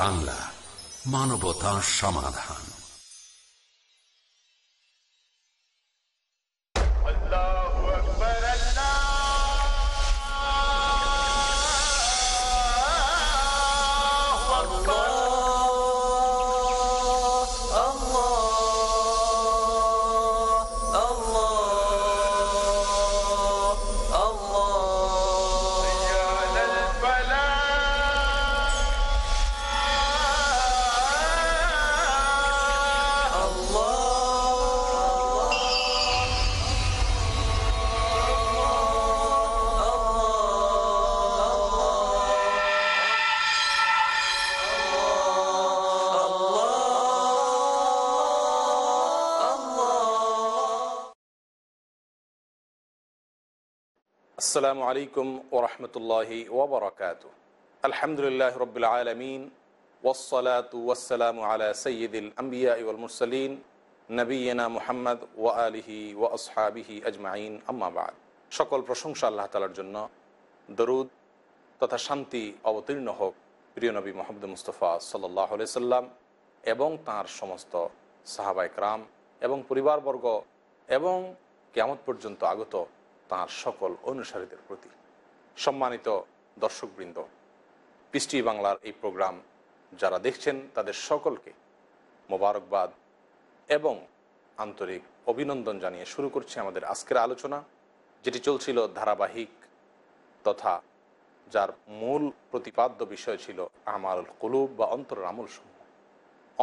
বাংলা মানবতা সমাধান আসসালামু আলাইকুম ওরহমতুল্লাহি ওবরাকাত আলহামদুলিল্লাহ রবিল আলমিন ওসলাত ওয়াসালাম আলা সৈয়দুল আম্বিয়া মুরসলিন নবীনা মুহাম্মদ ওয়া আলিহি ওয়া আসহাবিহি আজমাইন আম্মাবাদ সকল প্রশংসা আল্লাহ তালার জন্য দরুদ তথা শান্তি অবতীর্ণ হোক প্রিয় নবী মোহাম্মদ মুস্তফা সাল্লাহ সাল্লাম এবং তার সমস্ত সাহাবায়ক রাম এবং পরিবারবর্গ এবং কেমত পর্যন্ত আগত তাঁর সকল অনুসারীদের প্রতি সম্মানিত দর্শকবৃন্দ পিস্টি বাংলার এই প্রোগ্রাম যারা দেখছেন তাদের সকলকে মোবারকবাদ এবং আন্তরিক অভিনন্দন জানিয়ে শুরু করছে আমাদের আজকের আলোচনা যেটি চলছিল ধারাবাহিক তথা যার মূল প্রতিপাদ্য বিষয় ছিল আমার কলুব বা অন্তরের আমলসমূহ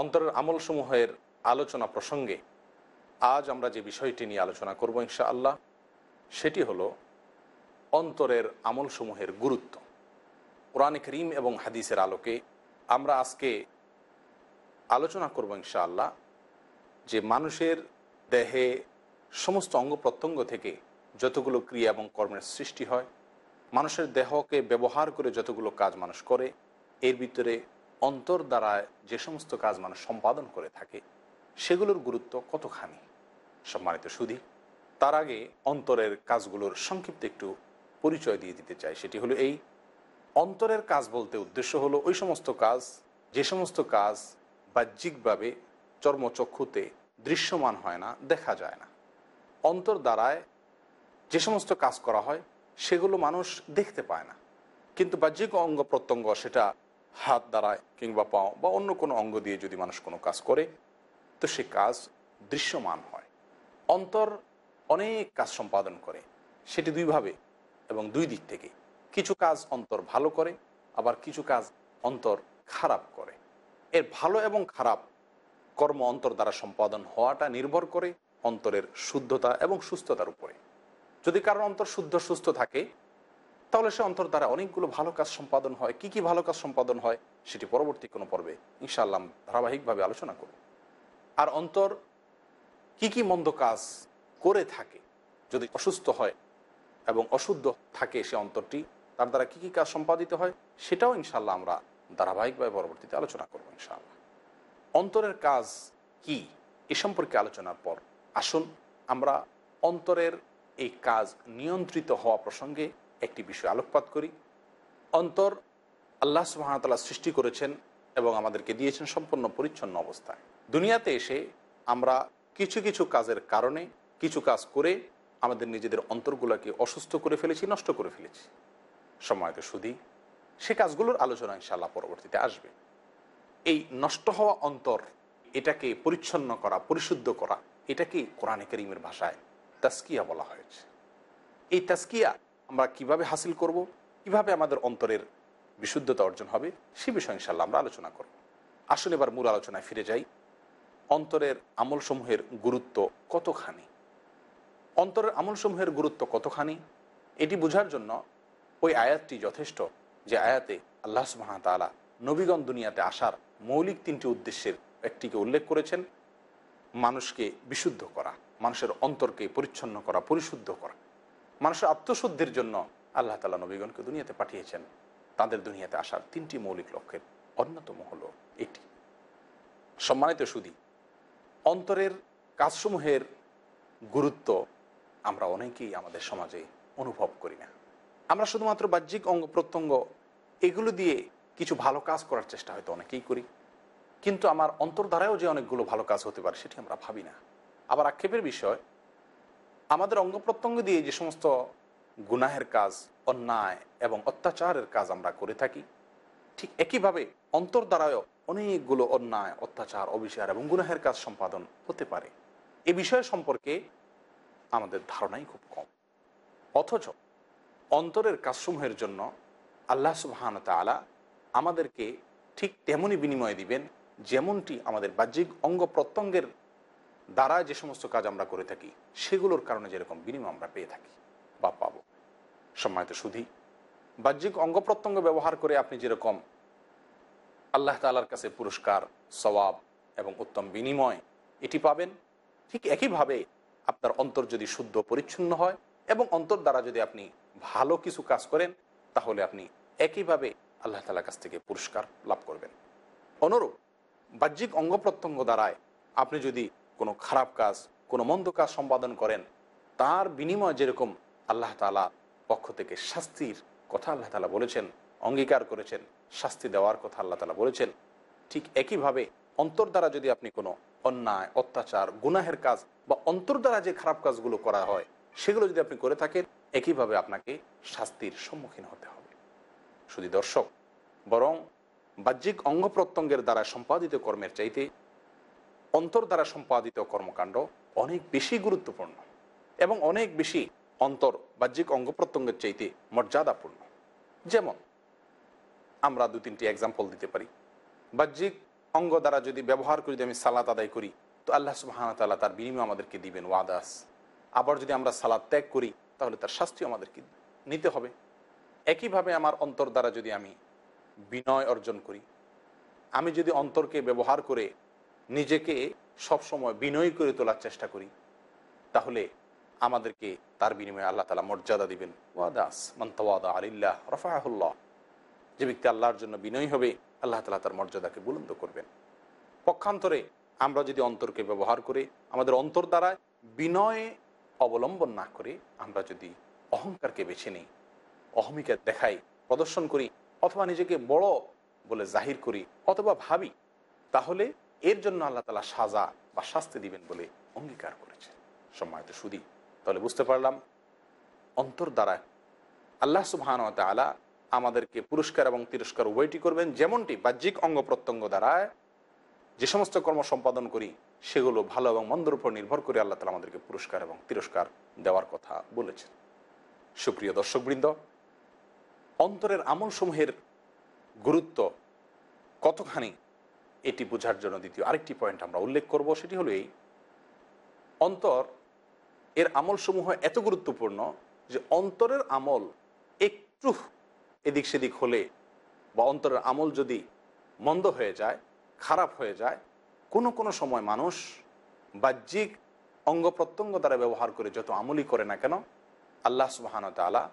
অন্তরের আমলসমূহের আলোচনা প্রসঙ্গে আজ আমরা যে বিষয়টি নিয়ে আলোচনা করব ইনশা আল্লাহ সেটি হলো অন্তরের আমলসমূহের গুরুত্ব কোরআন করিম এবং হাদিসের আলোকে আমরা আজকে আলোচনা করব ইনশাআল্লাহ যে মানুষের দেহে সমস্ত অঙ্গ প্রত্যঙ্গ থেকে যতগুলো ক্রিয়া এবং কর্মের সৃষ্টি হয় মানুষের দেহকে ব্যবহার করে যতগুলো কাজ মানুষ করে এর ভিতরে অন্তর দ্বারা যে সমস্ত কাজ মানুষ সম্পাদন করে থাকে সেগুলোর গুরুত্ব কতখানি সম্মানিত সুধী তার আগে অন্তরের কাজগুলোর সংক্ষিপ্ত একটু পরিচয় দিয়ে দিতে চাই সেটি হলো এই অন্তরের কাজ বলতে উদ্দেশ্য হলো ওই সমস্ত কাজ যে সমস্ত কাজ বাহ্যিকভাবে চর্মচক্ষুতে দৃশ্যমান হয় না দেখা যায় না অন্তর দ্বারায় যে সমস্ত কাজ করা হয় সেগুলো মানুষ দেখতে পায় না কিন্তু বাহ্যিক অঙ্গ প্রত্যঙ্গ সেটা হাত দ্বারায় কিংবা পাও বা অন্য কোনো অঙ্গ দিয়ে যদি মানুষ কোনো কাজ করে তো সে কাজ দৃশ্যমান হয় অন্তর অনেক কাজ সম্পাদন করে সেটি দুইভাবে এবং দুই দিক থেকে কিছু কাজ অন্তর ভালো করে আবার কিছু কাজ অন্তর খারাপ করে এর ভালো এবং খারাপ কর্ম অন্তর দ্বারা সম্পাদন হওয়াটা নির্ভর করে অন্তরের শুদ্ধতা এবং সুস্থতার উপরে যদি কারোর অন্তর শুদ্ধ সুস্থ থাকে তাহলে সে অন্তর দ্বারা অনেকগুলো ভালো কাজ সম্পাদন হয় কি কি ভালো কাজ সম্পাদন হয় সেটি পরবর্তী কোনো পর্বে ইনশাআল্লাহ ধারাবাহিকভাবে আলোচনা করব আর অন্তর কি কি মন্দ কাজ করে থাকে যদি অসুস্থ হয় এবং অশুদ্ধ থাকে সে অন্তরটি তার দ্বারা কী কী কাজ সম্পাদিত হয় সেটাও ইনশাল্লাহ আমরা ধারাবাহিকভাবে পরবর্তীতে আলোচনা করব ইনশাআল্লাহ অন্তরের কাজ কি এ সম্পর্কে আলোচনার পর আসুন আমরা অন্তরের এই কাজ নিয়ন্ত্রিত হওয়া প্রসঙ্গে একটি বিষয় আলোকপাত করি অন্তর আল্লাহ সুহামতাল্লাহ সৃষ্টি করেছেন এবং আমাদেরকে দিয়েছেন সম্পূর্ণ পরিচ্ছন্ন অবস্থায় দুনিয়াতে এসে আমরা কিছু কিছু কাজের কারণে কিছু কাজ করে আমাদের নিজেদের অন্তরগুলাকে অসুস্থ করে ফেলেছি নষ্ট করে ফেলেছি সময়কে শুধু সে কাজগুলোর আলোচনা ইনশাল্লাহ পরবর্তীতে আসবে এই নষ্ট হওয়া অন্তর এটাকে পরিচ্ছন্ন করা পরিশুদ্ধ করা এটাকে কোরআনে করিমের ভাষায় তাস্কিয়া বলা হয়েছে এই তাস্কিয়া আমরা কিভাবে হাসিল করব কিভাবে আমাদের অন্তরের বিশুদ্ধতা অর্জন হবে সে বিষয়ে ইনশাল্লাহ আমরা আলোচনা করব আসলে এবার মূল আলোচনায় ফিরে যাই অন্তরের আমলসমূহের গুরুত্ব কতখানি অন্তরের আমলসমূহের গুরুত্ব কতখানি এটি বোঝার জন্য ওই আয়াতটি যথেষ্ট যে আয়াতে আল্লাহ সুহামতালা নবীগণ দুনিয়াতে আসার মৌলিক তিনটি উদ্দেশ্যের একটিকে উল্লেখ করেছেন মানুষকে বিশুদ্ধ করা মানুষের অন্তরকে পরিচ্ছন্ন করা পরিশুদ্ধ করা মানুষের আত্মশুদ্ধির জন্য আল্লাহ তালা নবীগণকে দুনিয়াতে পাঠিয়েছেন তাদের দুনিয়াতে আসার তিনটি মৌলিক লক্ষ্যের অন্যতম হলো এটি সম্মানিত সুদী অন্তরের কাজসমূহের গুরুত্ব আমরা অনেকেই আমাদের সমাজে অনুভব করি না আমরা শুধুমাত্র বাহ্যিক অঙ্গ প্রত্যঙ্গ এগুলো দিয়ে কিছু ভালো কাজ করার চেষ্টা হয়তো অনেকেই করি কিন্তু আমার অন্তর্ধারায়ও যে অনেকগুলো ভালো কাজ হতে পারে সেটি আমরা ভাবি না আবার আক্ষেপের বিষয় আমাদের অঙ্গ প্রত্যঙ্গ দিয়ে যে সমস্ত গুনাহের কাজ অন্যায় এবং অত্যাচারের কাজ আমরা করে থাকি ঠিক একইভাবে অন্তর অনেকগুলো অন্যায় অত্যাচার অবিচার এবং গুনাহের কাজ সম্পাদন হতে পারে এ বিষয় সম্পর্কে আমাদের ধারণাই খুব কম অথচ অন্তরের কাজসমূহের জন্য আল্লাহ সুবাহান তালা আমাদেরকে ঠিক তেমনই বিনিময় দিবেন যেমনটি আমাদের বাহ্যিক অঙ্গ প্রত্যঙ্গের দ্বারা যে সমস্ত কাজ আমরা করে থাকি সেগুলোর কারণে যেরকম বিনিময় আমরা পেয়ে থাকি বা পাবো সম্মানিত শুধু বাহ্যিক অঙ্গ প্রত্যঙ্গ ব্যবহার করে আপনি যেরকম আল্লাহ তালার কাছে পুরস্কার সবাব এবং উত্তম বিনিময় এটি পাবেন ঠিক একইভাবে আপনার অন্তর যদি শুদ্ধ পরিচ্ছন্ন হয় এবং অন্তর দ্বারা যদি আপনি ভালো কিছু কাজ করেন তাহলে আপনি একইভাবে আল্লাহ তালার কাছ থেকে পুরস্কার লাভ করবেন অনুরূপ বাহ্যিক অঙ্গ প্রত্যঙ্গ দ্বারায় আপনি যদি কোনো খারাপ কাজ কোনো মন্দ কাজ সম্পাদন করেন তার বিনিময়ে যেরকম আল্লাহ তালা পক্ষ থেকে শাস্তির কথা আল্লাহ তালা বলেছেন অঙ্গীকার করেছেন শাস্তি দেওয়ার কথা আল্লাহ তালা বলেছেন ঠিক একইভাবে অন্তর দ্বারা যদি আপনি কোনো অন্যায় অত্যাচার গুনাহের কাজ বা অন্তর দ্বারা যে খারাপ কাজগুলো করা হয় সেগুলো যদি আপনি করে থাকেন একইভাবে আপনাকে শাস্তির সম্মুখীন হতে হবে শুধু দর্শক বরং বাহ্যিক অঙ্গ প্রত্যঙ্গের দ্বারা সম্পাদিত কর্মের চাইতে অন্তর দ্বারা সম্পাদিত কর্মকাণ্ড অনেক বেশি গুরুত্বপূর্ণ এবং অনেক বেশি অন্তর বাহ্যিক অঙ্গ প্রত্যঙ্গের চাইতে মর্যাদাপূর্ণ যেমন আমরা দু তিনটি এক্সাম্পল দিতে পারি বাহ্যিক অঙ্গ দ্বারা যদি ব্যবহার করি যদি আমি সালাত আদায় করি তো আল্লাহ সুবাহানা তাল্লাহ তার বিনিময় আমাদেরকে দিবেন ওয়াদাস আবার যদি আমরা সালাদ ত্যাগ করি তাহলে তার শাস্তি আমাদেরকে নিতে হবে একইভাবে আমার অন্তর দ্বারা যদি আমি বিনয় অর্জন করি আমি যদি অন্তরকে ব্যবহার করে নিজেকে সবসময় বিনয় করে তোলার চেষ্টা করি তাহলে আমাদেরকে তার বিনিময়ে আল্লাহ তালা মর্যাদা দিবেন ওয়াদাস মন্তওয়াদা আলিল্লাহ রফাহুল্লাহ যে ব্যক্তি আল্লাহর জন্য বিনয়ী হবে আল্লাহ তালা তার মর্যাদাকে বুলন্দ করবেন পক্ষান্তরে আমরা যদি অন্তরকে ব্যবহার করে আমাদের অন্তর দ্বারা বিনয়ে অবলম্বন না করে আমরা যদি অহংকারকে বেছে নিই অহমিকা দেখাই প্রদর্শন করি অথবা নিজেকে বড় বলে জাহির করি অথবা ভাবি তাহলে এর জন্য আল্লাহ তালা সাজা বা শাস্তি দিবেন বলে অঙ্গীকার করেছে সম্মানিত সুদী তাহলে বুঝতে পারলাম অন্তর দ্বারা আল্লাহ সুবাহান তালা আমাদেরকে পুরস্কার এবং তিরস্কার উভয়টি করবেন যেমনটি বাহ্যিক অঙ্গ প্রত্যঙ্গ দ্বারায় যে সমস্ত কর্ম সম্পাদন করি সেগুলো ভালো এবং মন্দর উপর নির্ভর করে আল্লাহ তালা আমাদেরকে পুরস্কার এবং তিরস্কার দেওয়ার কথা বলেছেন সুপ্রিয় দর্শকবৃন্দ অন্তরের আমলসমূহের গুরুত্ব কতখানি এটি বোঝার জন্য দ্বিতীয় আরেকটি পয়েন্ট আমরা উল্লেখ করব সেটি হলো এই অন্তর এর আমলসমূহ এত গুরুত্বপূর্ণ যে অন্তরের আমল একটু এদিক সেদিক হলে বা অন্তরের আমল যদি মন্দ হয়ে যায় খারাপ হয়ে যায় কোনো কোনো সময় মানুষ বাহ্যিক অঙ্গ প্রত্যঙ্গ দ্বারা ব্যবহার করে যত আমলই করে না কেন আল্লাহ সুবাহান তালা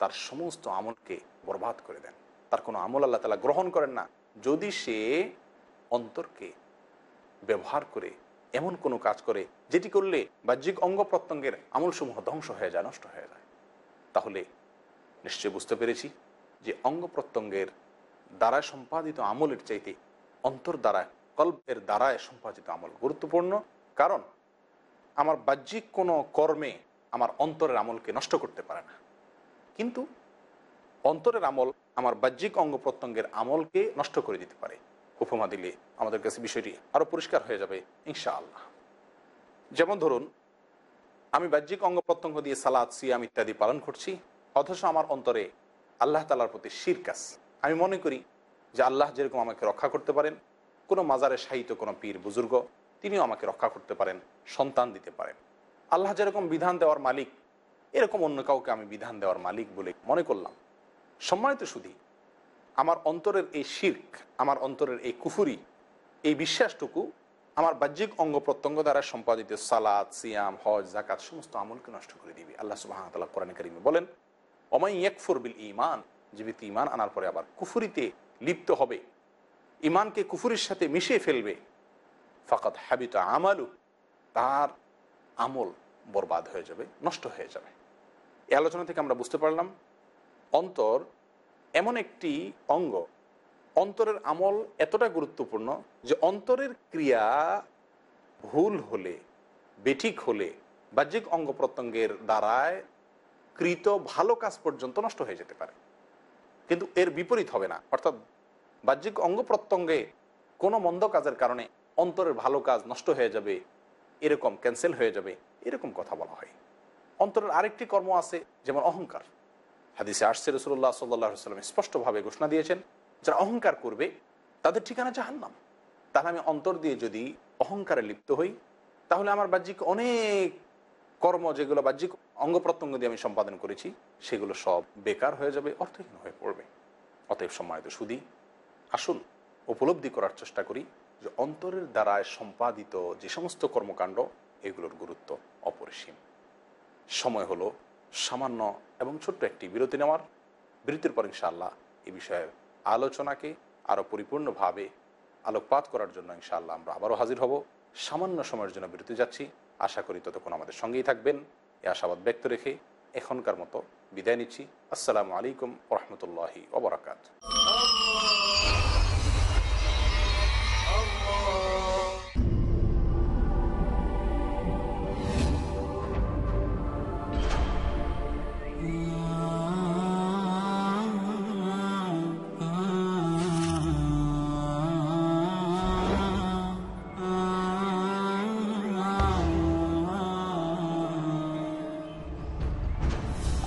তার সমস্ত আমলকে বরবাদ করে দেন তার কোনো আমল আল্লাহ তালা গ্রহণ করেন না যদি সে অন্তরকে ব্যবহার করে এমন কোনো কাজ করে যেটি করলে বাহ্যিক অঙ্গ প্রত্যঙ্গের আমলসমূহ ধ্বংস হয়ে যায় নষ্ট হয়ে যায় তাহলে নিশ্চয় বুঝতে পেরেছি যে অঙ্গ প্রত্যঙ্গের দ্বারা সম্পাদিত আমলের চাইতে অন্তর দ্বারা কল্পের দ্বারায় সম্পাদিত আমল গুরুত্বপূর্ণ কারণ আমার বাহ্যিক কোনো কর্মে আমার অন্তরের আমলকে নষ্ট করতে পারে না কিন্তু অন্তরের আমল আমার বাহ্যিক অঙ্গ প্রত্যঙ্গের আমলকে নষ্ট করে দিতে পারে উপমা দিলে আমাদের কাছে বিষয়টি আরও পরিষ্কার হয়ে যাবে ইনশা আল্লাহ যেমন ধরুন আমি বাহ্যিক অঙ্গ প্রত্যঙ্গ দিয়ে সালাদ সিয়াম ইত্যাদি পালন করছি অথচ আমার অন্তরে আল্লাহ তালার প্রতি শিরকাস আমি মনে করি যে আল্লাহ যেরকম আমাকে রক্ষা করতে পারেন কোনো মাজারে সাহিত কোনো পীর বুজুর্গ তিনিও আমাকে রক্ষা করতে পারেন সন্তান দিতে পারেন আল্লাহ যেরকম বিধান দেওয়ার মালিক এরকম অন্য কাউকে আমি বিধান দেওয়ার মালিক বলে মনে করলাম সম্মানিত শুধু আমার অন্তরের এই শির্ক আমার অন্তরের এই কুফুরি এই বিশ্বাসটুকু আমার বাহ্যিক অঙ্গ প্রত্যঙ্গ দ্বারা সম্পাদিত সালাদ সিয়াম হজ জাকাত সমস্ত আমলকে নষ্ট করে দিবে আল্লাহ সুবাহ কোরআন করিমে বলেন অমাই এক বিল ইমান জীবিত ইমান আনার পরে আবার কুফুরিতে লিপ্ত হবে ইমানকে কুফুরির সাথে মিশিয়ে ফেলবে ফাকাত হাবিত আমালু তার আমল বরবাদ হয়ে যাবে নষ্ট হয়ে যাবে এই আলোচনা থেকে আমরা বুঝতে পারলাম অন্তর এমন একটি অঙ্গ অন্তরের আমল এতটা গুরুত্বপূর্ণ যে অন্তরের ক্রিয়া ভুল হলে বেঠিক হলে বাহ্যিক অঙ্গ প্রত্যঙ্গের দ্বারায় কৃত ভালো কাজ পর্যন্ত নষ্ট হয়ে যেতে পারে কিন্তু এর বিপরীত হবে না অর্থাৎ বাহ্যিক অঙ্গ প্রত্যঙ্গে কোনো মন্দ কাজের কারণে অন্তরের ভালো কাজ নষ্ট হয়ে যাবে এরকম ক্যান্সেল হয়ে যাবে এরকম কথা বলা হয় অন্তরের আরেকটি কর্ম আছে যেমন অহংকার হাদিসে আসছে রসুল্লাহ সাল্লাহ সাল্লাম স্পষ্টভাবে ঘোষণা দিয়েছেন যারা অহংকার করবে তাদের ঠিকানা জাহান্নাম তাহলে আমি অন্তর দিয়ে যদি অহংকারে লিপ্ত হই তাহলে আমার বাহ্যিক অনেক কর্ম যেগুলো বাহ্যিক অঙ্গ প্রত্যঙ্গ দিয়ে আমি সম্পাদন করেছি সেগুলো সব বেকার হয়ে যাবে অর্থহীন হয়ে পড়বে অতএব তো সুদী আসুন উপলব্ধি করার চেষ্টা করি যে অন্তরের দ্বারায় সম্পাদিত যে সমস্ত কর্মকাণ্ড এগুলোর গুরুত্ব অপরিসীম সময় হলো সামান্য এবং ছোট্ট একটি বিরতি নেওয়ার বিরতির পর ইনশাল্লাহ এ বিষয়ের আলোচনাকে আরও পরিপূর্ণভাবে আলোকপাত করার জন্য ইনশাআল্লাহ আমরা আবারও হাজির হব সামান্য সময়ের জন্য বিরতি যাচ্ছি আশা করি ততক্ষণ আমাদের সঙ্গেই থাকবেন এ আশাবাদ ব্যক্ত রেখে এখনকার মতো বিদায় নিচ্ছি আসসালামু আলাইকুম রহমতুল্লাহি ওবরাকাত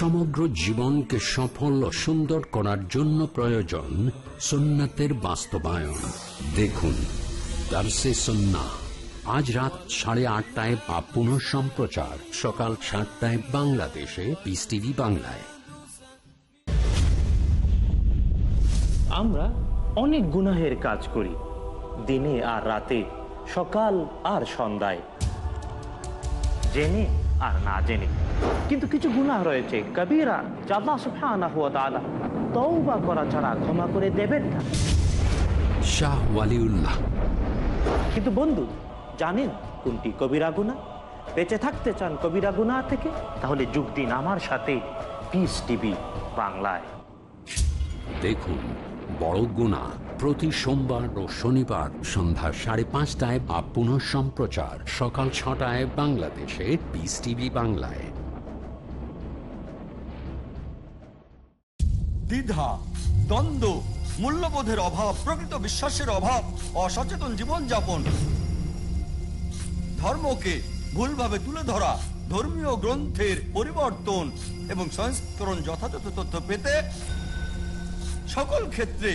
সমগ্র জীবনকে সফল ও সুন্দর করার জন্য প্রয়োজন সুন্নাতের বাস্তবায়ন দেখুন সন্না আজ রাত সাড়ে আটটায় বা পুনঃ সম্প্রচার সকাল সাতটায় বাংলাদেশে পিস টিভি বাংলায় আমরা অনেক গুনাহের কাজ করি দিনে আর রাতে সকাল আর সন্ধ্যায় জেনে আর না জেনে কিন্তু কিছু গুনাহ রয়েছে কবিরা যা আল্লাহ হুয়া ওয়া তাআলা বা করা ছাড়া ক্ষমা করে দেবেন না শাহ ওয়ালিউল্লাহ কিন্তু বন্ধু জানেন কোনটি কবিরা গুণা বেঁচে থাকতে চান কবিরা গুণা থেকে তাহলে যোগ দিন আমার সাথে পিস টিভি বাংলায় দেখুন বড় গুণা প্রতি সোমবার ও শনিবার সন্ধ্যা সাড়ে পাঁচটায় বা পুনঃ সম্প্রচার সকাল ছটায় বাংলাদেশে বিস টিভি বাংলায় দ্বিধা দ্বন্দ্ব মূল্যবোধের অভাব প্রকৃত বিশ্বাসের অভাব অসচেতন জীবনযাপন ধর্মকে ভুলভাবে তুলে ধরা ধর্মীয় গ্রন্থের পরিবর্তন এবং সংস্করণ যথাযথ তথ্য পেতে সকল ক্ষেত্রে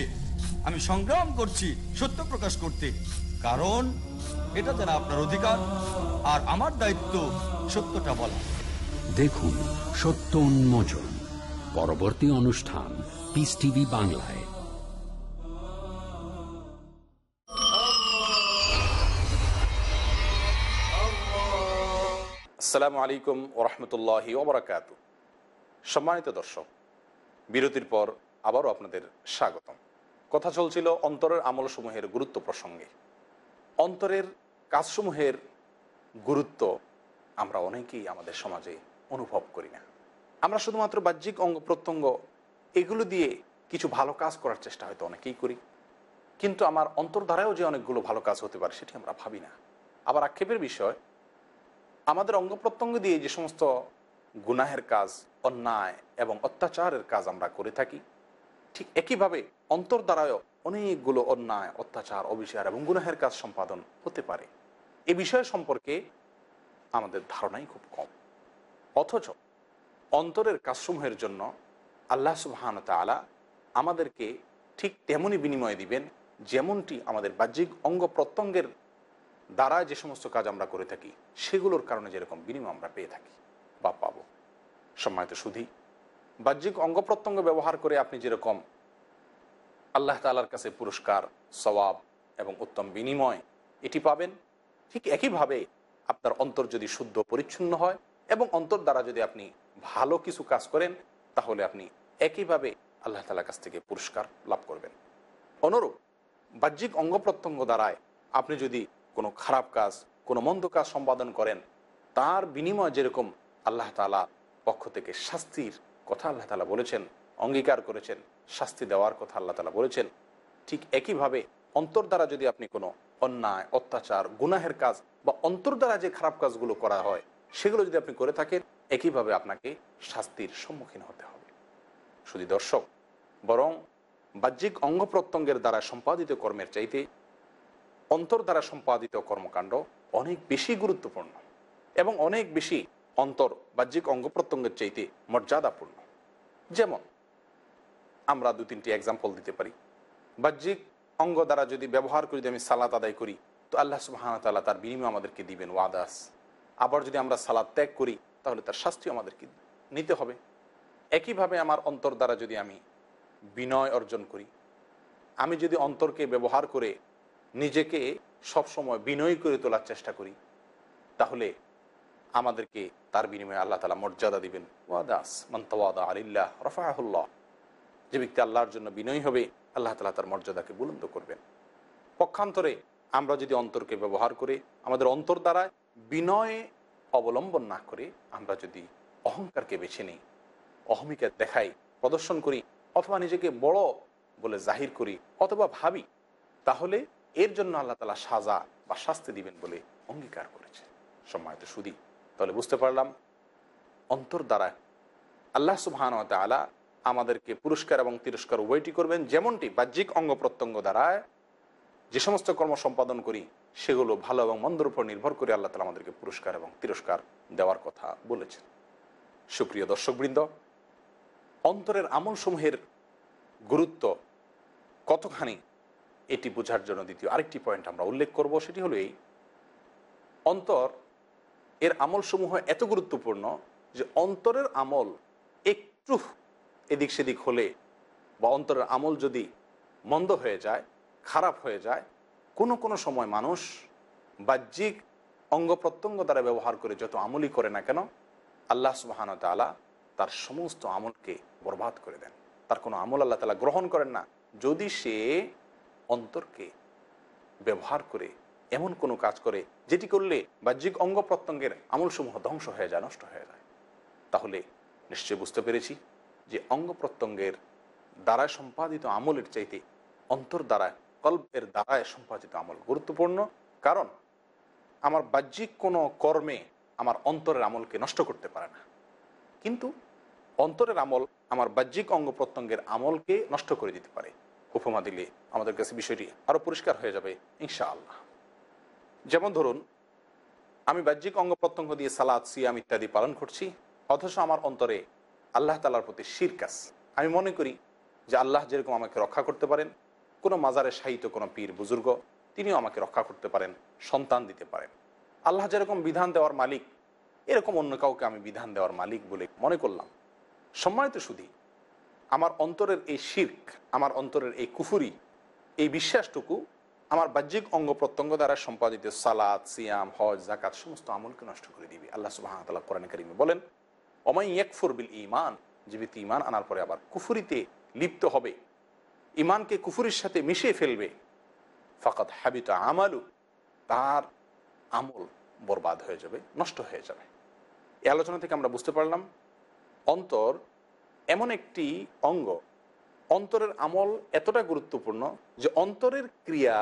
আমি সংগ্রাম করছি সত্য প্রকাশ করতে কারণ এটা যেন আপনার অধিকার আর আমার দায়িত্ব সত্যটা বলা দেখুন সত্য উন্মোচন পরবর্তী অনুষ্ঠান পিস টিভি বাংলায় সালামু আলাইকুম ওরহমতুল্লাহি সম্মানিত দর্শক বিরতির পর আবারও আপনাদের স্বাগতম কথা চলছিল অন্তরের আমলসমূহের গুরুত্ব প্রসঙ্গে অন্তরের কাজসমূহের গুরুত্ব আমরা অনেকেই আমাদের সমাজে অনুভব করি না আমরা শুধুমাত্র বাহ্যিক অঙ্গ প্রত্যঙ্গ এগুলো দিয়ে কিছু ভালো কাজ করার চেষ্টা হয়তো অনেকেই করি কিন্তু আমার অন্তর্ধারায়ও যে অনেকগুলো ভালো কাজ হতে পারে সেটি আমরা ভাবি না আবার আক্ষেপের বিষয় আমাদের অঙ্গ প্রত্যঙ্গ দিয়ে যে সমস্ত গুনাহের কাজ অন্যায় এবং অত্যাচারের কাজ আমরা করে থাকি ঠিক একইভাবে অন্তর দ্বারায়ও অনেকগুলো অন্যায় অত্যাচার অবিচার এবং গুনাহের কাজ সম্পাদন হতে পারে এ বিষয় সম্পর্কে আমাদের ধারণাই খুব কম অথচ অন্তরের কাজসমূহের জন্য আল্লাহ সুবাহান তালা আমাদেরকে ঠিক তেমনই বিনিময় দিবেন যেমনটি আমাদের বাহ্যিক অঙ্গ প্রত্যঙ্গের দ্বারা যে সমস্ত কাজ আমরা করে থাকি সেগুলোর কারণে যেরকম বিনিময় আমরা পেয়ে থাকি বা পাবো সম্মানিত সুধী বাহ্যিক অঙ্গ প্রত্যঙ্গ ব্যবহার করে আপনি যেরকম আল্লাহ তালার কাছে পুরস্কার সওয়াব এবং উত্তম বিনিময় এটি পাবেন ঠিক একইভাবে আপনার অন্তর যদি শুদ্ধ পরিচ্ছন্ন হয় এবং অন্তর দ্বারা যদি আপনি ভালো কিছু কাজ করেন তাহলে আপনি একইভাবে আল্লাহ তালার কাছ থেকে পুরস্কার লাভ করবেন অনুরূপ বাহ্যিক অঙ্গ প্রত্যঙ্গ দ্বারায় আপনি যদি কোনো খারাপ কাজ কোনো মন্দ কাজ সম্পাদন করেন তার বিনিময় যেরকম আল্লাহ তালা পক্ষ থেকে শাস্তির কথা আল্লাহ তালা বলেছেন অঙ্গীকার করেছেন শাস্তি দেওয়ার কথা আল্লাহ তালা বলেছেন ঠিক একইভাবে অন্তর দ্বারা যদি আপনি কোনো অন্যায় অত্যাচার গুনাহের কাজ বা অন্তর দ্বারা যে খারাপ কাজগুলো করা হয় সেগুলো যদি আপনি করে থাকেন একইভাবে আপনাকে শাস্তির সম্মুখীন হতে হবে শুধু দর্শক বরং বাহ্যিক অঙ্গ প্রত্যঙ্গের দ্বারা সম্পাদিত কর্মের চাইতে অন্তর দ্বারা সম্পাদিত কর্মকাণ্ড অনেক বেশি গুরুত্বপূর্ণ এবং অনেক বেশি অন্তর বাহ্যিক অঙ্গ প্রত্যঙ্গের চাইতে মর্যাদাপূর্ণ যেমন আমরা দু তিনটি এক্সাম্পল দিতে পারি বাহ্যিক অঙ্গ দ্বারা যদি ব্যবহার করি আমি সালাত আদায় করি তো আল্লাহ সুবাহানা তালা তার বিনিময় আমাদেরকে দিবেন ওয়াদাস আবার যদি আমরা সালাদ ত্যাগ করি তাহলে তার শাস্তি আমাদেরকে নিতে হবে একইভাবে আমার অন্তর দ্বারা যদি আমি বিনয় অর্জন করি আমি যদি অন্তরকে ব্যবহার করে নিজেকে সবসময় বিনয়ী করে তোলার চেষ্টা করি তাহলে আমাদেরকে তার বিনিময়ে আল্লাহ তালা মর্যাদা দিবেন ওয়াদাস মন্তওয়াদা আলিল্লাহ রফাহুল্লাহ যে ব্যক্তি আল্লাহর জন্য বিনয়ী হবে আল্লাহ তালা তার মর্যাদাকে বুলন্দ করবেন পক্ষান্তরে আমরা যদি অন্তরকে ব্যবহার করে আমাদের অন্তর দ্বারা বিনয় অবলম্বন না করে আমরা যদি অহংকারকে বেছে নিই অহমিকা দেখাই প্রদর্শন করি অথবা নিজেকে বড় বলে জাহির করি অথবা ভাবি তাহলে এর জন্য আল্লাহ তালা সাজা বা শাস্তি দিবেন বলে অঙ্গীকার করেছে সম্মানিত সুদী তাহলে বুঝতে পারলাম অন্তর দ্বারা আল্লাহ সুবাহান তালা আমাদেরকে পুরস্কার এবং তিরস্কার উভয়টি করবেন যেমনটি বাহ্যিক অঙ্গ প্রত্যঙ্গ দ্বারায় যে সমস্ত কর্ম সম্পাদন করি সেগুলো ভালো এবং মন্দর উপর নির্ভর করে আল্লাহ তালা আমাদেরকে পুরস্কার এবং তিরস্কার দেওয়ার কথা বলেছেন সুপ্রিয় দর্শকবৃন্দ অন্তরের আমলসমূহের গুরুত্ব কতখানি এটি বোঝার জন্য দ্বিতীয় আরেকটি পয়েন্ট আমরা উল্লেখ করব সেটি হলো এই অন্তর এর আমলসমূহ এত গুরুত্বপূর্ণ যে অন্তরের আমল একটু এদিক সেদিক হলে বা অন্তরের আমল যদি মন্দ হয়ে যায় খারাপ হয়ে যায় কোনো কোনো সময় মানুষ বাহ্যিক অঙ্গ প্রত্যঙ্গ দ্বারা ব্যবহার করে যত আমলই করে না কেন আল্লাহ সুবাহান তালা তার সমস্ত আমলকে বরবাদ করে দেন তার কোনো আমল আল্লাহ তালা গ্রহণ করেন না যদি সে অন্তরকে ব্যবহার করে এমন কোনো কাজ করে যেটি করলে বাহ্যিক অঙ্গ প্রত্যঙ্গের আমলসমূহ ধ্বংস হয়ে যায় নষ্ট হয়ে যায় তাহলে নিশ্চয় বুঝতে পেরেছি যে অঙ্গ প্রত্যঙ্গের দ্বারায় সম্পাদিত আমলের চাইতে অন্তর দ্বারা কল্পের দ্বারায় সম্পাদিত আমল গুরুত্বপূর্ণ কারণ আমার বাহ্যিক কোনো কর্মে আমার অন্তরের আমলকে নষ্ট করতে পারে না কিন্তু অন্তরের আমল আমার বাহ্যিক অঙ্গ প্রত্যঙ্গের আমলকে নষ্ট করে দিতে পারে উপমা দিলে আমাদের কাছে বিষয়টি আরও পরিষ্কার হয়ে যাবে ইনশাআল্লাহ যেমন ধরুন আমি বাহ্যিক অঙ্গ প্রত্যঙ্গ দিয়ে সালাদ সিয়াম ইত্যাদি পালন করছি অথচ আমার অন্তরে আল্লাহ তালার প্রতি শিরকাস আমি মনে করি যে আল্লাহ যেরকম আমাকে রক্ষা করতে পারেন কোনো মাজারে সাহিত্য কোনো পীর বুজুর্গ তিনিও আমাকে রক্ষা করতে পারেন সন্তান দিতে পারেন আল্লাহ যেরকম বিধান দেওয়ার মালিক এরকম অন্য কাউকে আমি বিধান দেওয়ার মালিক বলে মনে করলাম সম্মানিত শুধু আমার অন্তরের এই শির্ক আমার অন্তরের এই কুফুরি এই বিশ্বাসটুকু আমার বাহ্যিক অঙ্গ প্রত্যঙ্গ দ্বারা সম্পাদিত সালাদ সিয়াম হজ জাকাত সমস্ত আমলকে নষ্ট করে দিবি আল্লাহ সুবাহতাল্লাহ কোরআন করিমে বলেন অমাই ইয়েকফুর বিল ইমান জীবিত ইমান আনার পরে আবার কুফুরিতে লিপ্ত হবে ইমানকে কুফুরির সাথে মিশিয়ে ফেলবে ফাকাত হাবিত আমালু তার আমল বরবাদ হয়ে যাবে নষ্ট হয়ে যাবে এই আলোচনা থেকে আমরা বুঝতে পারলাম অন্তর এমন একটি অঙ্গ অন্তরের আমল এতটা গুরুত্বপূর্ণ যে অন্তরের ক্রিয়া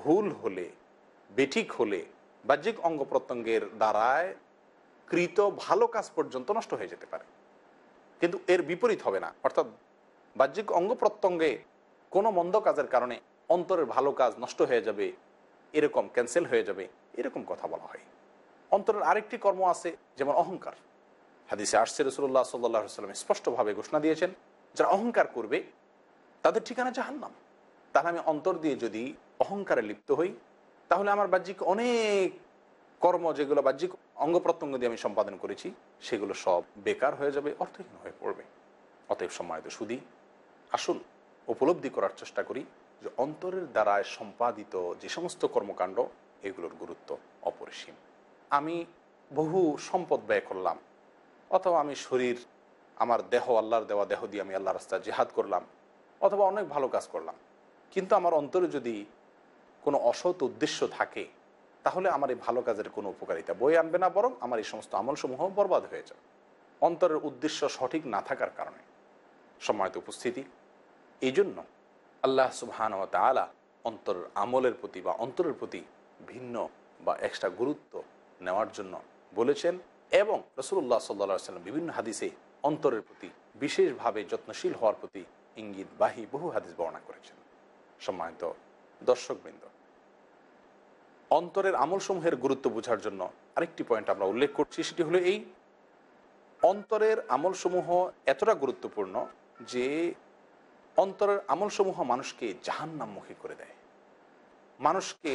ভুল হলে বেঠিক হলে বাহ্যিক অঙ্গ প্রত্যঙ্গের দ্বারায় কৃত ভালো কাজ পর্যন্ত নষ্ট হয়ে যেতে পারে কিন্তু এর বিপরীত হবে না অর্থাৎ বাহ্যিক অঙ্গ প্রত্যঙ্গে কোনো মন্দ কাজের কারণে অন্তরের ভালো কাজ নষ্ট হয়ে যাবে এরকম ক্যান্সেল হয়ে যাবে এরকম কথা বলা হয় অন্তরের আরেকটি কর্ম আছে যেমন অহংকার হাদিসে আর্সে রসুল্লাহ সাল্লাহ সাল্লাম স্পষ্টভাবে ঘোষণা দিয়েছেন যারা অহংকার করবে তাদের ঠিকানা জাহান্নাম তাহলে আমি অন্তর দিয়ে যদি অহংকারে লিপ্ত হই তাহলে আমার বাহ্যিক অনেক কর্ম যেগুলো বাহ্যিক অঙ্গ প্রত্যঙ্গ দিয়ে আমি সম্পাদন করেছি সেগুলো সব বেকার হয়ে যাবে অর্থহীন হয়ে পড়বে অতএব তো শুধু আসুন উপলব্ধি করার চেষ্টা করি যে অন্তরের দ্বারায় সম্পাদিত যে সমস্ত কর্মকাণ্ড এগুলোর গুরুত্ব অপরিসীম আমি বহু সম্পদ ব্যয় করলাম অথবা আমি শরীর আমার দেহ আল্লাহর দেওয়া দেহ দিয়ে আমি আল্লাহ রাস্তায় জেহাদ করলাম অথবা অনেক ভালো কাজ করলাম কিন্তু আমার অন্তরে যদি কোনো অসৎ উদ্দেশ্য থাকে তাহলে আমার এই ভালো কাজের কোনো উপকারিতা বই আনবে না বরং আমার এই সমস্ত আমলসমূহ বরবাদ হয়ে যায় অন্তরের উদ্দেশ্য সঠিক না থাকার কারণে সময়ত উপস্থিতি এই জন্য আল্লাহ সুবহান ও তালা অন্তরের আমলের প্রতি বা অন্তরের প্রতি ভিন্ন বা এক্সট্রা গুরুত্ব নেওয়ার জন্য বলেছেন এবং রসুল্লাহ সাল্লা সাল্লাম বিভিন্ন হাদিসে অন্তরের প্রতি বিশেষভাবে যত্নশীল হওয়ার প্রতি ইঙ্গিত বাহী বহু হাদিস বর্ণনা করেছেন সম্মানিত দর্শকবৃন্দ অন্তরের আমলসমূহের গুরুত্ব বোঝার জন্য আরেকটি পয়েন্ট আমরা উল্লেখ করছি সেটি হলো এই অন্তরের আমলসমূহ এতটা গুরুত্বপূর্ণ যে অন্তরের আমলসমূহ মানুষকে জাহান্নামমুখী করে দেয় মানুষকে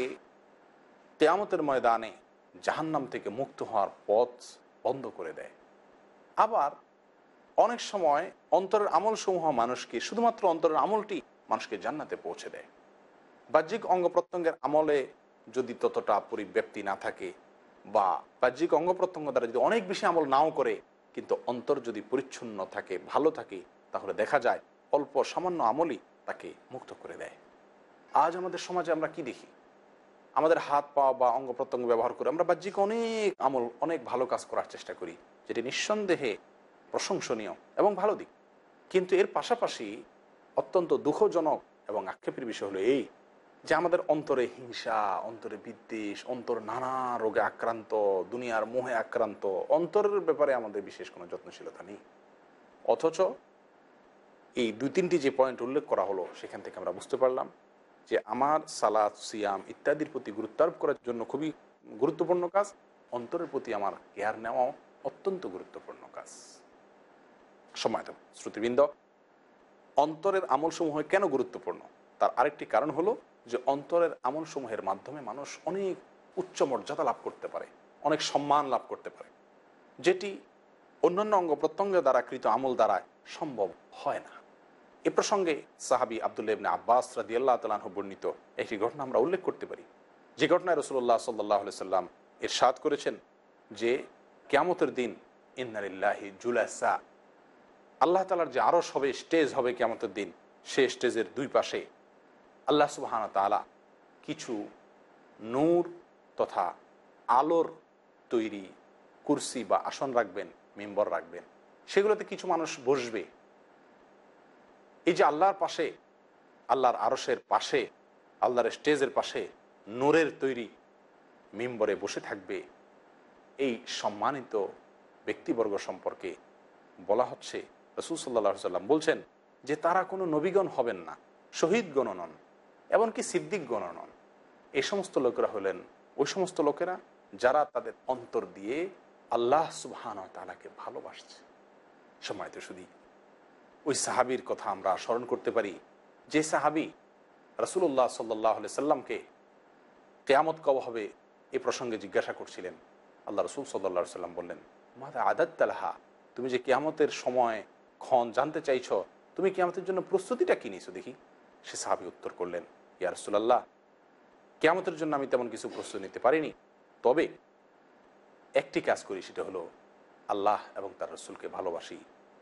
তেয়ামতের ময়দানে জাহান্নাম থেকে মুক্ত হওয়ার পথ বন্ধ করে দেয় আবার অনেক সময় অন্তরের আমল সমূহ মানুষকে শুধুমাত্র অন্তরের আমলটি মানুষকে জান্নাতে পৌঁছে দেয় বাহ্যিক অঙ্গ প্রত্যঙ্গের আমলে যদি ততটা পরিব্যাপ্তি না থাকে বা বাহ্যিক অঙ্গ প্রত্যঙ্গ দ্বারা যদি অনেক বেশি আমল নাও করে কিন্তু অন্তর যদি পরিচ্ছন্ন থাকে ভালো থাকে তাহলে দেখা যায় অল্প সামান্য আমলই তাকে মুক্ত করে দেয় আজ আমাদের সমাজে আমরা কি দেখি আমাদের হাত পা বা অঙ্গ প্রত্যঙ্গ ব্যবহার করে আমরা বাহ্যিক অনেক আমল অনেক ভালো কাজ করার চেষ্টা করি যেটি নিঃসন্দেহে প্রশংসনীয় এবং ভালো দিক কিন্তু এর পাশাপাশি অত্যন্ত দুঃখজনক এবং আক্ষেপের বিষয় হলো এই যে আমাদের অন্তরে হিংসা অন্তরে বিদ্বেষ অন্তর নানা রোগে আক্রান্ত দুনিয়ার মোহে আক্রান্ত অন্তরের ব্যাপারে আমাদের বিশেষ কোনো যত্নশীলতা নেই অথচ এই দুই তিনটি যে পয়েন্ট উল্লেখ করা হলো সেখান থেকে আমরা বুঝতে পারলাম যে আমার সালাদ সিয়াম ইত্যাদির প্রতি গুরুত্ব আরোপ করার জন্য খুবই গুরুত্বপূর্ণ কাজ অন্তরের প্রতি আমার কেয়ার নেওয়াও অত্যন্ত গুরুত্বপূর্ণ কাজ দেব শ্রুতিবৃন্দ অন্তরের আমলসমূহ কেন গুরুত্বপূর্ণ তার আরেকটি কারণ হলো যে অন্তরের আমলসমূহের মাধ্যমে মানুষ অনেক উচ্চ মর্যাদা লাভ করতে পারে অনেক সম্মান লাভ করতে পারে যেটি অন্যান্য অঙ্গ প্রত্যঙ্গ দ্বারা কৃত আমল দ্বারা সম্ভব হয় না এ প্রসঙ্গে সাহাবি আবদুল্লা ইবনে আব্বাস রাদিয়াল্লাহ তালাহ বর্ণিত একটি ঘটনা আমরা উল্লেখ করতে পারি যে ঘটনায় রসুল্লাহ সাল্লাহ সাল্লাম এর সাদ করেছেন যে ক্যামতের দিন ইন্নালিল্লাহি জুলাসা আল্লাহ তালার যে আরস হবে স্টেজ হবে কেমতের দিন সে স্টেজের দুই পাশে আল্লাহ সুবাহান তালা কিছু নূর তথা আলোর তৈরি কুর্সি বা আসন রাখবেন মেম্বর রাখবেন সেগুলোতে কিছু মানুষ বসবে এই যে আল্লাহর পাশে আল্লাহর আরসের পাশে আল্লাহর স্টেজের পাশে নূরের তৈরি মেম্বরে বসে থাকবে এই সম্মানিত ব্যক্তিবর্গ সম্পর্কে বলা হচ্ছে রসুল সাল্লাহ সাল্লাম বলছেন যে তারা কোনো নবীগণ হবেন না শহীদ গণনন এমনকি সিদ্দিক গণনন এই সমস্ত লোকেরা হলেন ওই সমস্ত লোকেরা যারা তাদের অন্তর দিয়ে আল্লাহ সুবহান তালাকে ভালোবাসছে সময় তো শুধু ওই সাহাবির কথা আমরা স্মরণ করতে পারি যে সাহাবি রসুল্লাহ সাল্লাহ সাল্লামকে কেয়ামত কব হবে এ প্রসঙ্গে জিজ্ঞাসা করছিলেন আল্লাহ রসুল সাল্লাহ সাল্লাম বললেন মাদা আদাত তালাহা তুমি যে কেয়ামতের সময় ক্ষণ জানতে চাইছ তুমি কেয়ামতের জন্য প্রস্তুতিটা কি নিছো দেখি সে সাহাবি উত্তর করলেন ইয়া রসুলাল্লাহ কেয়ামতের জন্য আমি তেমন কিছু প্রস্তুতি নিতে পারিনি তবে একটি কাজ করি সেটা হলো আল্লাহ এবং তার রসুলকে ভালোবাসি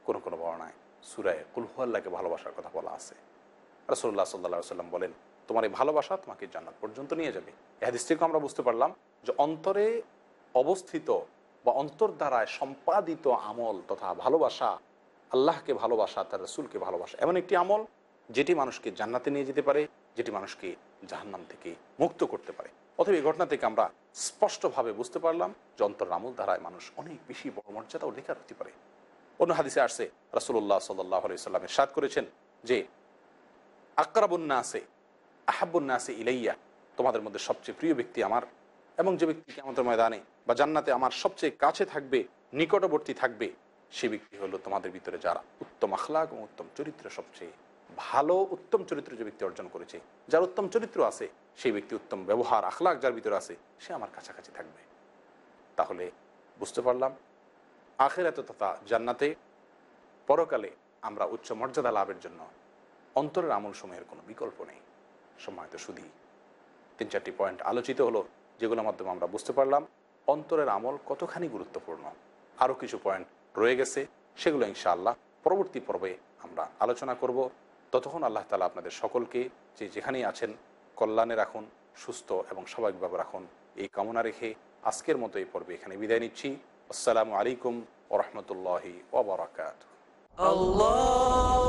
কোনো কোনো বর্ণায় সুরায় কুলহুয়াল্লাহকে ভালোবাসার কথা বলা আছে রসুল্লাহ সাল্লা সাল্লাম বলেন তোমার এই ভালোবাসা তোমাকে জান্নাত পর্যন্ত নিয়ে যাবে হাদিস থেকে আমরা বুঝতে পারলাম যে অন্তরে অবস্থিত বা অন্তর দ্বারায় সম্পাদিত আমল তথা ভালোবাসা আল্লাহকে ভালোবাসা তার রসুলকে ভালোবাসা এমন একটি আমল যেটি মানুষকে জান্নাতে নিয়ে যেতে পারে যেটি মানুষকে জাহান্নাম থেকে মুক্ত করতে পারে অথবা এই ঘটনা থেকে আমরা স্পষ্টভাবে বুঝতে পারলাম যন্ত্র আমল দ্বারায় মানুষ অনেক বেশি বড় মর্যাদা অধিকার হতে পারে অন্য হাদিসে আসছে রাসুল্লাহ সাল্লাহ আলাইস্লামের সাদ করেছেন যে আকরাবুন্না আছে আহাবুন্না আছে ইলাইয়া তোমাদের মধ্যে সবচেয়ে প্রিয় ব্যক্তি আমার এবং যে ব্যক্তি আমাদের ময়দানে বা জান্নাতে আমার সবচেয়ে কাছে থাকবে নিকটবর্তী থাকবে সে ব্যক্তি হলো তোমাদের ভিতরে যারা উত্তম আখলাক এবং উত্তম চরিত্র সবচেয়ে ভালো উত্তম চরিত্র যে ব্যক্তি অর্জন করেছে যার উত্তম চরিত্র আছে সেই ব্যক্তি উত্তম ব্যবহার আখলাক যার ভিতরে আছে সে আমার কাছাকাছি থাকবে তাহলে বুঝতে পারলাম আখেরাতে তথা জান্নাতে পরকালে আমরা উচ্চ মর্যাদা লাভের জন্য অন্তরের আমল সময়ের কোনো বিকল্প নেই সময় তো সুধী তিন চারটি পয়েন্ট আলোচিত হলো যেগুলোর মাধ্যমে আমরা বুঝতে পারলাম অন্তরের আমল কতখানি গুরুত্বপূর্ণ আরও কিছু পয়েন্ট রয়ে গেছে সেগুলো ইনশাআল্লাহ পরবর্তী পর্বে আমরা আলোচনা করব ততক্ষণ আল্লাহ তালা আপনাদের সকলকে যে যেখানেই আছেন কল্যাণে রাখুন সুস্থ এবং স্বাভাবিকভাবে রাখুন এই কামনা রেখে আজকের মতো এই পর্বে এখানে বিদায় নিচ্ছি আসসালামু আলাইকুম ওরহমতুল্লাহি ওবরাকাত আল্লাহ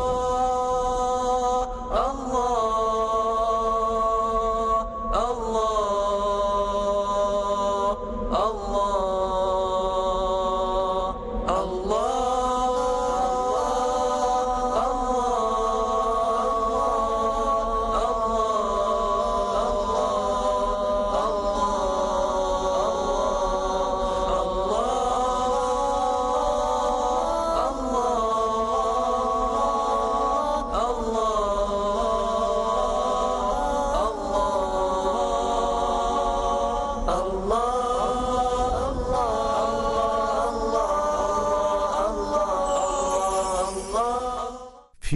আল্লাহ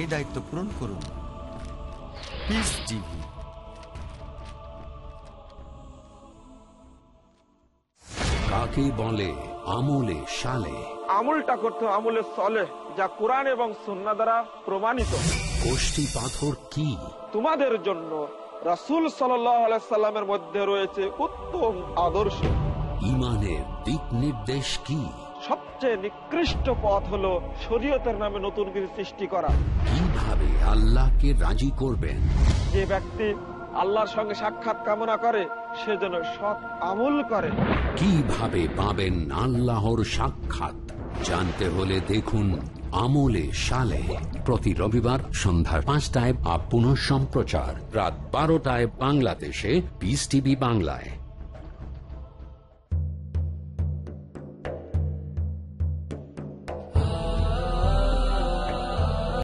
এই দায়িত্ব পূরণ করুন পিস টিভি কাকে বলে আমলে সালে আমলটা করতে আমলে সলে যা কোরআন এবং সন্না দ্বারা প্রমাণিত গোষ্ঠী পাথর কি তোমাদের জন্য রাসুল সাল্লামের মধ্যে রয়েছে উত্তম আদর্শ ইমানের দিক নির্দেশ কি সবচেয়ে নিকৃষ্ট পথ হলো শরীয়তের নামে নতুন কিছু সৃষ্টি করা কিভাবে আল্লাহকে রাজি করবেন যে ব্যক্তি আল্লাহর সঙ্গে সাক্ষাৎ কামনা করে সে যেন সৎ আমল করে কিভাবে পাবেন আল্লাহর সাক্ষাৎ জানতে হলে দেখুন আমলে সালে প্রতি রবিবার সন্ধ্যার পাঁচটায় আপ পুনঃ সম্প্রচার রাত বারোটায় বাংলাদেশে পিস টিভি বাংলায়